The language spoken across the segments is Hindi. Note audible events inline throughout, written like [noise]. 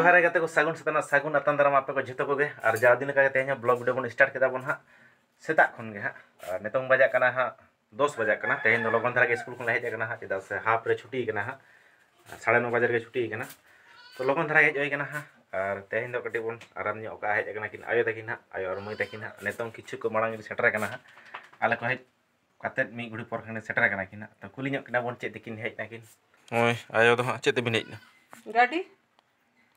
जोहार गते को सागुन सतना सागुन अतन दाराम जो को जतो को गे दिन का तेहे ब्लॉग वीडियो स्टार्ट केदा बन हा सेता खन बजा कना हा 10 बजा कना तेहे लगन धारा स्कूल को हेज कना हा चेदा से हाफ रे छुट्टी कना हा 9:30 बजे छुट्टी कना तो लगन धारा हेज होय कना हाँ। और तेहे बन आराम ने आयो तक हाँ आयो और मई तक तो हाँ नितों कि को मांग रे सेटर कना हा आले को हेज काते मी गुडी पर कने सेटर कना किन तो कुलिन बन चेत किन हेज ना आयो दो तो हा चेत बिन गाड़ी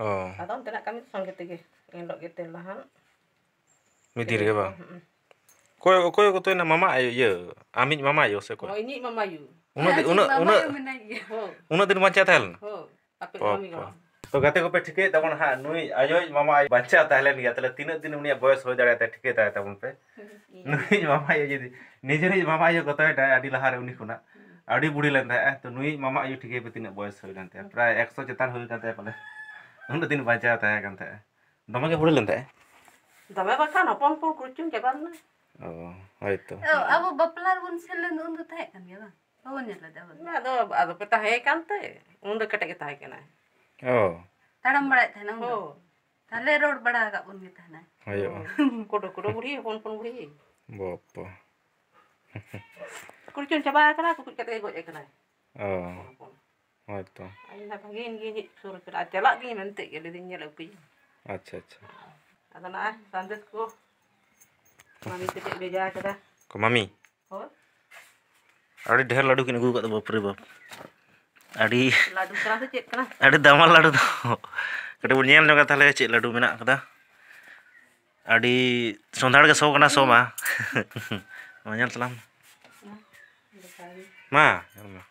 oh ᱟᱫᱚ ᱚᱱᱛᱮᱱᱟᱜ ᱠᱟᱹᱢᱤ ᱫᱚ ᱥᱚᱸᱜᱮ ᱛᱮᱜᱮ ᱮᱱᱞᱚᱜ ᱜᱮᱛᱮ ᱞᱟᱦᱟᱱ ᱢᱤᱫᱤᱱ ᱨᱮᱜᱮ ᱵᱟᱝ ᱚᱠᱚᱭ ᱚᱠᱚᱭ ᱠᱚ ᱛᱚᱭᱱᱟ ᱢᱟᱢᱟ ᱤᱭᱟᱹ ᱟᱢᱤᱡ ᱢᱟᱢᱟ ᱟᱭᱳ ᱥᱮ ᱚᱠᱚᱭ ᱦᱳᱭ ᱤᱧᱤᱡ ᱢᱟᱢᱟ ᱟᱭᱳ ᱩᱱᱟᱹᱜ ᱩᱱᱟᱹᱜ ᱩᱱᱟᱹᱜ ᱩᱱᱟᱹᱜ ᱫᱤᱱ ᱵᱟᱧᱪᱟᱣ ᱛᱟᱦᱮᱸ ᱞᱮᱱᱟ ᱦᱳᱭ ᱟᱯᱮ ᱢᱟᱢᱤ ᱜᱚᱲᱚ तो कहते को पे ठिके तबन हां नुई अजोय मामा आय बच्चा तहले गया तले तीन दिन उनिया बयस हो जाए ठिके ताय तबन पे नुई मामा आय यदि निजरे मामा आय गतो है आडी लहार उनी खुना आडी बुढ़ी लेन था तो नुई मामा आय ठीक है तीन बयस हो जाते प्राय 100 चेतान हो जाते पले ᱩᱱᱟᱹᱜ ᱫᱤᱱ ᱵᱟᱧᱪᱟᱣ ᱛᱟᱦᱮᱸ ᱠᱟᱱ ᱛᱟᱦᱮᱸᱜᱼᱟ ᱫᱚᱢᱮ ᱜᱮ ᱦᱩᱲᱟᱹ ᱞᱮᱱ ᱛᱟᱦᱮᱸᱜᱼᱟ ᱫᱚᱢᱮ ᱵᱟᱠᱷᱟᱱ ᱦᱚᱯᱚᱱ ᱦᱚᱯᱚᱱ ᱠᱩᱲᱪᱩᱢ ᱪᱟᱵᱟ ᱞᱮᱱᱟ ᱚ ᱦᱳᱭᱛᱚ ᱟᱵᱚ ᱵᱟᱯᱞᱟ ᱨᱮᱵᱚᱱ ᱥᱮᱱ ᱞᱮᱱ ᱫᱚ ᱩᱱ ᱫᱚ ᱛᱟᱦᱮᱸ ᱠᱟᱱ ᱜᱮᱭᱟ ᱵᱟᱝ ᱵᱟᱵᱚᱱ ᱧᱮᱞ ᱞᱮᱫᱟ ᱟᱫᱚ ᱟᱫᱚ ᱯᱮ ᱛᱟᱦᱮᱸ ᱠᱟᱱᱛᱮ ᱩᱱ ᱫᱚ ᱠᱮᱴᱮᱡ ᱜᱮ ᱛᱟᱦᱮᱸ ᱠᱟᱱᱟ ᱚ ᱛᱟᱲᱟᱢ ᱵᱟᱲᱟᱭ ᱛᱟᱦᱮᱱᱟ ᱩᱱ ᱫᱚ ᱛᱟᱦᱞᱮ ᱨᱚᱲ ᱵᱟᱲᱟ ᱟᱠᱟᱫ ᱵᱚᱱ ᱜᱮ ᱛᱟᱦᱮᱱᱟ ᱦᱳᱭᱳᱜᱼᱟ ᱠᱚᱰᱚ ᱠᱚᱰᱚ ᱵᱩᱲᱦᱤ ᱦᱚᱯᱚᱱ ᱦᱚᱯᱚᱱ ᱵᱩᱲᱦᱤ ᱵᱟᱯᱟ ᱠᱩᱲᱪᱩᱢ ᱪᱟᱵᱟ ᱟᱠᱟᱱᱟ ᱠᱩᱠᱩᱡ ᱠᱟᱛᱮ ᱜᱚᱡ ᱟᱠᱟᱱᱟᱭ ᱚ Waduh. Oh, Ayo tak pagi ini gini suruh kita celak gini nanti jadi tinggal lebih. Aja aja. Ada nak eh. santet ku. Mami sedikit beja kita. Ko mami. Oh. Ada dahar lalu kini gua kata bapak ribap. Adi. Lalu kerasa cek kena. Adi damal lalu tu. Kita bunyi yang kata lagi cek lalu mina kata. Adi sontar ke sok kena sok mah. [laughs] Mana yang telam? Ma, yang mana? Ya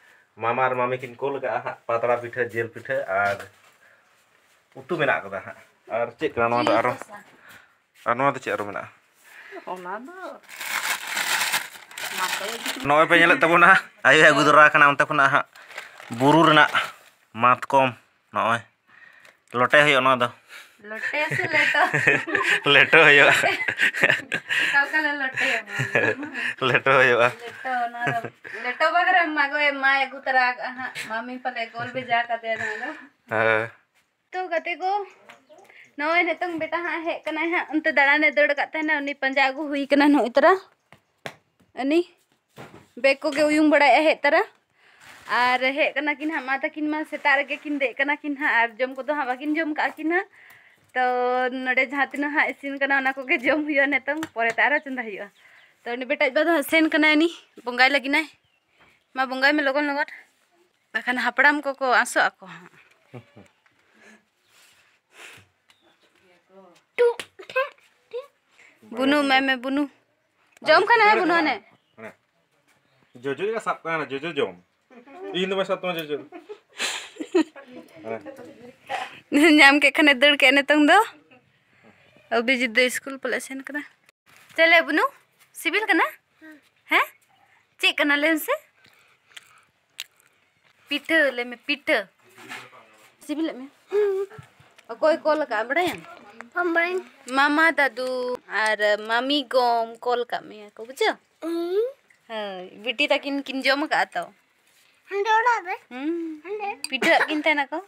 Mama mama kin kol ga ha patra pitha jel pitha ar utu mena ko ha ar che kranwa da ar ar no cek che ar mena ona da noy pe nyelat tabuna ayo ya dura kana unta kuna ha burur na matkom noy nah, lote hoy ona da लटो से लटो लेटो लटो काकले लट्टे लेटो होयो लेटो ना लेटो बगर मगो ए मा एगु तरा मामी पले गोल भी जा का दे ना तो गते को नोय नेतंग बेटा हा हे कना हा उनते दड़ा ने दड़ का तने उनी पंजा हुई कना नो इतरा अनि बेग को के उयुंग बड़ा हे तरा ᱟᱨ ᱦᱮᱡ ᱠᱟᱱᱟ ᱠᱤᱱ ᱦᱟᱸᱜ ᱢᱟ ᱛᱟᱹᱠᱤᱱ ᱢᱟ ᱥᱮᱛᱟᱜ ᱨᱮᱜᱮ ᱠᱤᱱ ᱫᱮᱡ ᱠᱟᱱᱟ ᱠᱤᱱ ᱦᱟᱸᱜ ᱟᱨ ᱡᱚᱢ ᱠᱚᱫᱚ ᱦᱟᱸᱜ ᱵᱟᱹᱠᱤᱱ ᱡᱚᱢ ᱠᱟᱜᱼᱟ ᱠᱤᱱ ᱦᱟᱸᱜ तो नडे जहाँ तीन हाँ इसीन करना को जम हुआ नितम पर आरो चंदा हुआ तो बेटा बार तो हसन करना उनी बंगाई लगिना मा बंगाई में लगन लगन बाखान हापड़ाम को को आसो आको हाँ बुनु मैं मैं बुनु जम खाना है बुनु ने जोजो का साप खाना जोजो जम इन [laughs] में साथ में जोजो [laughs] नाम के खाने दड़ के नितंग दो अभी जिद स्कूल पला सेन करा चले बनु सिविल करना हैं चेक करना लें से पिठ ले में पिठ सिविल में और कोई कॉल का बड़े हम बड़े मामा दादू और मामी गोम कॉल का में को बुझो हाँ बिटी तक इन किन जम का हो हंडे ओड़ा बे हम्म हंडे पिठ किन तना को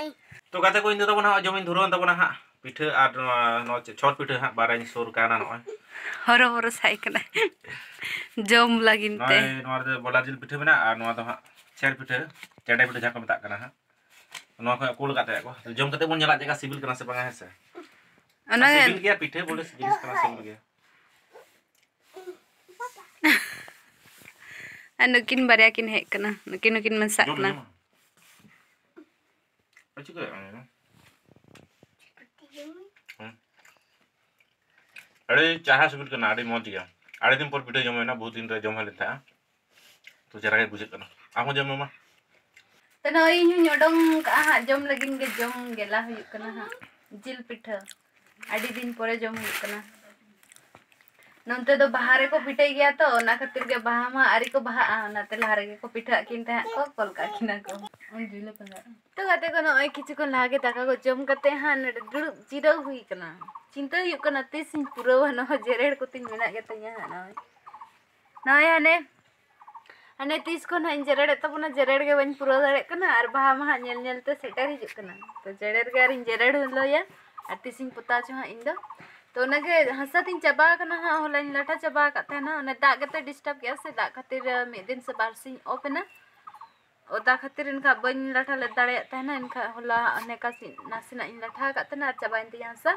Eh. Tuh kata kau ini tahu nak jomin turun tahu nak pita ada no cot pita hak barang surga nana oi horo horo sai kena jom lagi nte nah, eh, noi noar de bola pita mana ar ah, noar de hak pita cerai pita jaka minta kena hak noar kau kul kata aku ya, jom kata pun nyala jaka sibil kena sepengah ya, hese oh, nah, sibil ya. kia pita boleh sibil kena sibil kia anu [laughs] ah, kin bariakin hek kena nukin nukin mensak kena 찍어야 안 해. अरे चाहा सुबुल करना अरे मौज गया अरे दिन पर पीटे जमे ना बहुत दिन रहे जमा लेता तो जरा के बुझे करना आप मुझे जमे मा तो ना ये न्यू न्योडम का हाँ जम लगेंगे जम गेला हुई करना हाँ जिल पिठा अरे दिन पर जम हुई करना নন্ত তো বাহারে কো পিটাই গিয়া তো না খতির গে বাহামা আরই কো বাহা নাতে লহারে গে কো পিঠাক কিনতা হ কো পলকা কিনাক উন জিলা পন তো গতে কো না আই কিচ কো লাগে টাকা কো জম করতে হা নড়ে গড়ু জিরউ হইকনা চিন্তা হুককনা তে সিং পুরও বানো জেড়েড় কো তিং মেলা গেতেনি না নায় আনে আনে তে ইস কো না ইন জেড়েড় তব না জেড়েড় গে বয়িন পুরও দড়েকনা আর বাহামা হেল হেলতে সেটারে হিজুকনা তো জেড়েড় গে আরিন জেড়েড় হুলো ইয়া আর তে সিং পুতাচো ইনদো तो हसा ᱦᱟᱥᱟ ᱛᱤᱧ हाँ ᱟᱠᱟᱱᱟ ᱦᱟᱸᱜ ᱦᱚᱞᱟᱧ ᱞᱟᱴᱟ ᱪᱟᱵᱟ ᱟᱠᱟᱫ ᱛᱟᱦᱮᱱᱟ ᱚᱱᱟ दाग ᱠᱟᱛᱮ ᱰᱤᱥᱴᱟᱨᱵ ᱠᱮᱜᱼᱟ ᱥᱮ ᱫᱟᱜ ऑफेना ᱢᱤᱫ ᱫᱤᱱ ओदा खातिर इनका बन लाठा ले दाड़ा इनका होला नेका नासिना इन लाठा तो हाँ, का तना चाबाइन हाँ। ती हंसा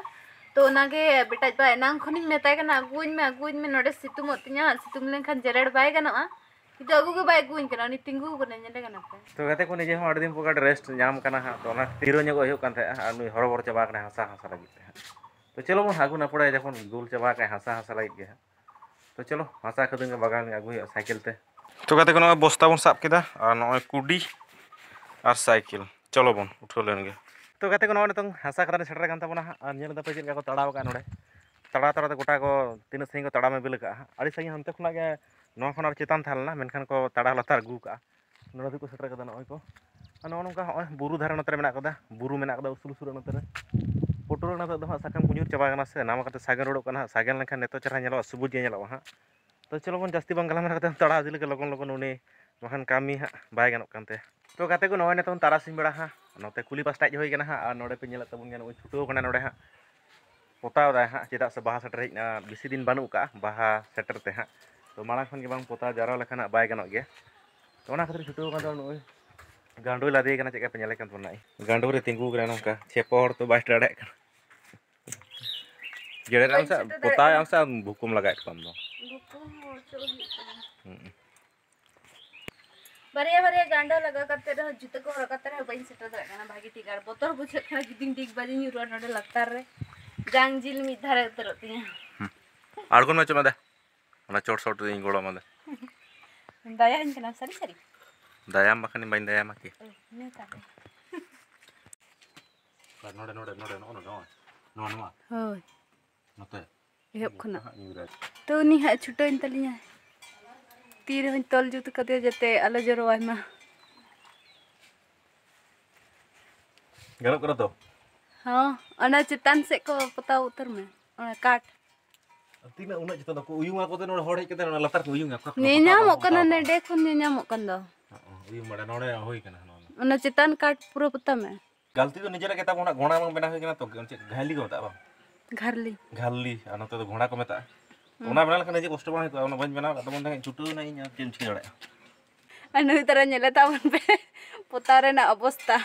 तो नागे बा एना खनिन मेताय कना अगुइन में अगुइन में नोडे सितुम ओतिया सितुम लेन खान जरेड़ कि अगु के बाय गुइन कना तो निजे हड़ रेस्ट नाम कना हा तो ना चाबाक न्यगो हो कन तो चलो बन आगू ना पड़ा जब गुल चाबा का हासा हासा लगे गया तो चलो हासा खदन का बागान आगू साइकिल ते तो कहते हैं बस्ता बन साफ किया और नॉय कुडी और साइकिल चलो बन उठो लेन गया तो कहते हैं नितों हासा खदान सेटर कान तबना और नेल दपे चेक को तड़ाव का नोड़े तड़ा तड़ा तो गोटा को तीन साइकिल को तड़ा में बिल का अड़ी साइकिल हनते खुना के नौ खन और चेतान थालना मेनखान को तड़ा लतार गु का नोड़े को सेटर कादा नॉय को ᱟᱨ ᱱᱚᱜᱼᱚ ᱱᱚᱝᱠᱟ ᱦᱚᱸᱜᱼᱚᱭ ᱵᱩᱨᱩ ᱫᱷᱟᱨᱮ ᱱᱚᱛᱮ ᱨᱮ ᱢᱮᱱᱟᱜ ᱠᱟᱫᱟ ᱵᱩᱨᱩ ᱢᱮᱱᱟᱜ ᱠᱟᱫᱟ ᱩᱥᱩᱞ ᱩᱥᱩᱞ ᱱᱚᱛᱮ ᱨᱮ ᱯᱚᱴᱚᱨ ᱚᱱᱟ ᱫᱚ ᱦᱟᱸᱜ ᱥᱟᱠᱟᱢ ᱠᱚ ᱧᱩᱨ ᱪᱟᱵᱟ ᱠᱟᱱᱟ ᱥᱮ ᱱᱟᱢᱟ ᱠᱟᱛᱮ ᱥᱟᱜᱮᱱ ᱨᱚᱲᱚᱜ ᱠᱟᱱᱟ ᱥᱟᱜᱮᱱ ᱞᱮᱱᱠᱷᱟᱱ ᱱᱤᱛᱚᱜ ᱪᱮᱦᱨᱟ ᱧᱮᱞᱚᱜᱼᱟ ᱥᱩᱵᱩᱡ ᱜᱮ ᱧᱮᱞᱚᱜᱼᱟ ᱦᱟᱸᱜ ᱛᱚ ᱪᱚᱞᱚ ᱵᱚᱱ ᱡᱟᱹᱥᱛᱤ ᱵᱟᱝ ᱜᱟᱞᱢᱟᱨᱟᱣ ᱠᱟᱛᱮ ᱛᱟᱲᱟ ᱤᱫᱤ ᱞᱮᱜᱮ ᱞᱚᱜᱚᱱ ᱞᱚᱜᱚᱱ ᱩᱱᱤ ᱵᱟᱠᱷᱟᱱ ᱠᱟᱹᱢᱤ ᱦᱟᱸᱜ ᱵᱟᱭ ᱜᱟᱱᱚᱜ ᱠᱟᱱᱛᱮ ᱛᱚ ᱜᱟᱛᱮ ᱠᱚ ᱱᱚᱜᱼᱚᱭ ᱱᱤᱛᱚᱝ ᱛᱟᱨᱟᱥᱤᱧ ᱵᱮᱲᱟ ᱦᱟᱸᱜ ᱱᱚᱛᱮ ᱠᱩᱞᱤ ᱯᱟᱥᱴᱟ ᱦᱮᱡ ᱦᱩᱭ ᱠᱟᱱᱟ ᱦᱟᱸᱜ ᱟᱨ ᱱᱚᱰᱮ ᱯᱮ ᱧᱮᱞᱮᱫ ᱛᱟᱵᱚᱱ ᱜᱮᱭᱟ ᱱᱚᱜᱼᱚᱭ ᱪᱷᱩᱴᱟᱹᱣ ᱠᱟᱱᱟ ᱱᱚᱰᱮ ᱦᱟᱸᱜ ᱯᱚᱛᱟᱣ ᱫᱟᱭ ᱦᱟᱸᱜ ᱪᱮᱫᱟᱜ ᱥᱮ ᱵᱟᱦᱟ ᱥᱮᱴᱮᱨ ᱦᱮᱡ ᱮᱱᱟ ᱵᱮᱥᱤ ᱫᱤᱱ ᱵᱟᱹᱱᱩᱜ ᱠᱟᱜᱼᱟ ᱵᱟᱦᱟ ᱥᱮᱴᱮᱨ ᱛᱮ ᱦᱟᱸᱜ ᱛᱚ ᱢᱟᱲᱟᱝ ᱠᱷᱚᱱ ᱜᱮ ᱵᱟᱝ ᱯᱚᱛᱟᱣ ᱡᱟᱣᱨᱟ ᱞᱮᱠᱷᱟᱱ ᱵᱟᱭ ᱜᱟᱱᱚᱜ ᱜᱮᱭᱟ ᱛᱚ ᱚᱱᱟ ᱠᱷᱟᱹᱛᱤᱨ ᱪᱷᱩᱴᱟᱹᱣ ᱠᱟᱱᱟ ᱱᱚᱜᱼᱚᱭ गांडू लादे करना चेक पे नेले कन तोना गांडू रे तिंगू करे नका तो बाय डड़े कर जेड़े राम सा पोता सा भूकुम लगाए कम दो गांडा लगा करते रह जुते को रखते रह बइन सेटर भागी टिकार बोतर बुझे खाना जिदिन बाजी नी रोड नडे लगता जिल मी धारे तरती आड़गोन मचो मदा ना चोट सोट गोड़ा दया हिन सरी सरी दया मा नि दया मा तो उन हाँ छुटन तली तल जुत जाते अल जरो हाँ चितान से को पता उतर में काट तीन उतना को उयुंगा को ते नोड़ हड़े के ते नोड़ लतार को उयुंगा को नेनामो कना नेडे खुन नेनामो कन दो ᱩᱭ ᱢᱟᱲᱟ ᱱᱚᱲᱮ ᱦᱩᱭ ᱠᱟᱱᱟ ᱱᱚᱣᱟ ᱚᱱᱟ ᱪᱮᱛᱟᱱ ᱠᱟᱴ ᱯᱩᱨᱟᱹ ᱯᱚᱛᱟ ᱢᱮ ᱜᱟᱞᱛᱤ ᱫᱚ ᱱᱤᱡᱮᱨᱟᱜ ᱜᱮᱛᱟ ᱵᱚᱱᱟ ᱜᱷᱚᱲᱟ ᱵᱟᱝ ᱵᱮᱱᱟᱣ ᱦᱩᱭ ᱠᱟᱱᱟ ᱛᱚ ᱪᱮᱫ ᱜᱷᱟᱞᱤ ᱠᱚ ᱢᱮᱛᱟᱜᱼᱟ ᱵᱟᱝ ᱜᱷᱟᱞᱤ ᱜᱷᱟᱞᱤ ᱟᱨ ᱱᱚᱛᱮ ᱫᱚ ᱜᱷᱚᱲᱟ ᱠᱚ ᱢᱮᱛᱟᱜᱼᱟ ᱚᱱᱟ ᱵᱮᱱᱟᱣ ᱞᱮᱠᱷᱟᱱ ᱱᱤᱡᱮ ᱠᱚᱥᱴᱚ ᱵᱟᱝ ᱦᱩᱭᱩᱜᱼᱟ ᱚᱱᱟ ᱵᱟᱹᱧ ᱵᱮᱱᱟᱣ ᱠᱟᱫ ᱛᱟᱵᱚᱱ ᱛᱟᱦᱮᱸ ᱪᱷᱩᱴᱟᱹᱣ ᱮᱱᱟ ᱤᱧ ᱪᱮᱫ ᱮᱢ ᱪᱤᱠᱟᱹ ᱫᱟᱲᱮᱭᱟᱜᱼᱟ ᱟᱨ ᱱᱩᱭ ᱛᱟᱨᱟ ᱧᱮᱞᱮ ᱛᱟᱵᱚᱱ ᱯᱮ ᱯᱚᱛᱟᱣ ᱨᱮᱱᱟᱜ ᱚᱵᱚᱥᱛᱟ